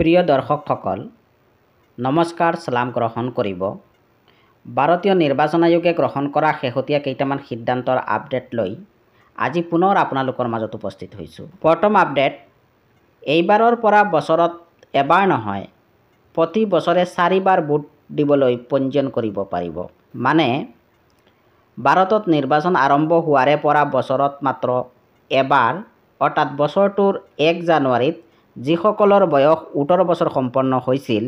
প্ৰিয় দৰ্শকসকল নমস্কাৰ চালাম গ্ৰহণ কৰিব ভাৰতীয় নিৰ্বাচন আয়োগে গ্ৰহণ কৰা শেহতীয়া কেইটামান সিদ্ধান্তৰ আপডেট লৈ আজি পুনৰ আপোনালোকৰ মাজত উপস্থিত হৈছোঁ প্ৰথম আপডেট এইবাৰৰ পৰা বছৰত এবাৰ নহয় প্ৰতি বছৰে চাৰিবাৰ ভোট দিবলৈ পঞ্জীয়ন কৰিব পাৰিব মানে ভাৰতত নিৰ্বাচন আৰম্ভ হোৱাৰে পৰা বছৰত মাত্ৰ এবাৰ অৰ্থাৎ বছৰটোৰ এক জানুৱাৰীত যিসকলৰ বয়স ওঠৰ বছৰ সম্পন্ন হৈছিল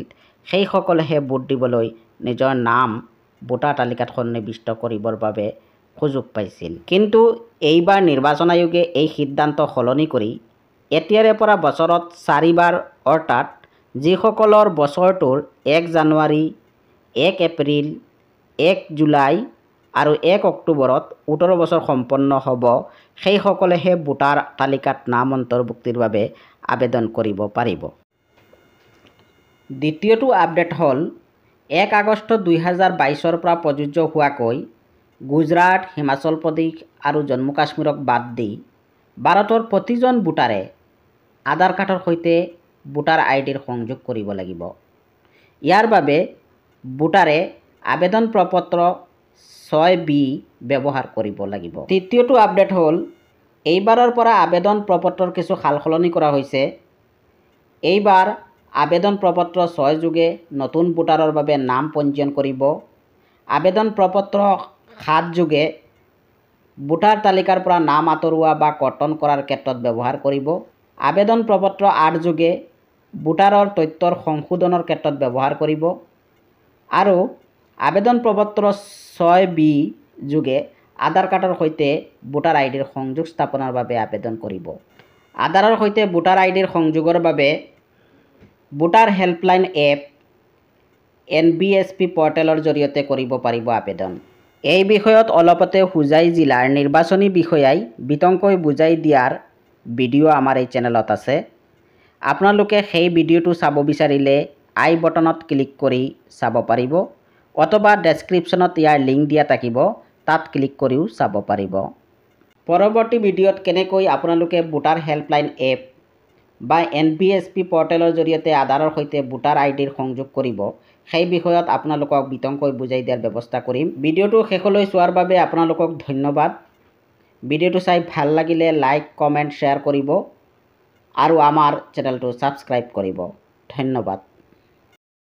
সেইসকলেহে ভোট দিবলৈ নিজৰ নাম ভোটাৰ তালিকাত সন্নিৱিষ্ট কৰিবৰ বাবে সুযোগ পাইছিল কিন্তু এইবাৰ নিৰ্বাচন আয়োগে এই সিদ্ধান্ত সলনি কৰি এতিয়াৰে পৰা বছৰত চাৰিবাৰ অৰ্থাৎ যিসকলৰ বছৰটোৰ এক জানুৱাৰী এক এপ্ৰিল এক জুলাই আৰু এক অক্টোবৰত ওঠৰ বছৰ সম্পন্ন হ'ব সেইসকলেহে ভোটাৰ তালিকাত নাম অন্তৰ্ভুক্তিৰ বাবে আবেদন কৰিব পাৰিব দ্বিতীয়টো আপডেট হ'ল এক আগষ্ট দুহেজাৰ বাইছৰ পৰা প্ৰযোজ্য হোৱাকৈ গুজৰাট হিমাচল প্ৰদেশ আৰু জম্মু কাশ্মীৰক বাদ দি ভাৰতৰ প্ৰতিজন ভোটাৰে আধাৰ কাৰ্ডৰ সৈতে ভোটাৰ আই ডিৰ সংযোগ কৰিব লাগিব ইয়াৰ বাবে ভোটাৰে আবেদন প্ৰ পত্ৰ ছয় বি ব্যৱহাৰ কৰিব লাগিব তৃতীয়টো আপডেট হ'ল এইবাৰৰ পৰা আবেদন প্ৰপত্ৰৰ কিছু সাল সলনি কৰা হৈছে এইবাৰ আবেদন প্ৰপত্ৰ ছয় যোগে নতুন ভোটাৰৰ বাবে নাম পঞ্জীয়ন কৰিব আবেদন প্ৰপত্ৰ সাত যোগে ভোটাৰ তালিকাৰ পৰা নাম আঁতৰোৱা বা কৰ্তন কৰাৰ ক্ষেত্ৰত ব্যৱহাৰ কৰিব আবেদন প্ৰপত্ৰ আঠ যোগে ভোটাৰৰ তথ্যৰ সংশোধনৰ ক্ষেত্ৰত ব্যৱহাৰ কৰিব আৰু আবেদন প্ৰপত্ৰ ছয় বি যোগে আধাৰ কাৰ্ডৰ সৈতে ভোটাৰ আইডিৰ সংযোগ স্থাপনৰ বাবে আবেদন কৰিব আধাৰৰ সৈতে ভোটাৰ আইডিৰ সংযোগৰ বাবে voter helpline app N V S P পৰ্টেলৰ জৰিয়তে কৰিব পাৰিব আবেদন এই বিষয়ত অলপতে হোজাই জিলাৰ নিৰ্বাচনী বিষয়াই বিতংকৈ বুজাই দিয়াৰ ভিডিঅ' আমাৰ এই চেনেলত আছে আপোনালোকে সেই ভিডিঅ'টো চাব বিচাৰিলে আই বটনত ক্লিক কৰি চাব পাৰিব অথবা ডেছক্ৰিপশ্যনত ইয়াৰ লিংক দিয়া থাকিব তাত ক্লিক কৰিও চাব পাৰিব পৰৱৰ্তী ভিডিঅ'ত কেনেকৈ আপোনালোকে ভোটাৰ হেল্পলাইন এপ বা এন বি এছ পি পৰ্টেলৰ জৰিয়তে আধাৰৰ সৈতে ভোটাৰ আই ডিৰ সংযোগ কৰিব সেই বিষয়ত আপোনালোকক বিতংকৈ বুজাই দিয়াৰ ব্যৱস্থা কৰিম ভিডিঅ'টো শেষলৈ চোৱাৰ বাবে আপোনালোকক ধন্যবাদ ভিডিঅ'টো চাই ভাল লাগিলে লাইক কমেণ্ট শ্বেয়াৰ কৰিব আৰু আমাৰ চেনেলটো ছাবস্ক্ৰাইব কৰিব ধন্যবাদ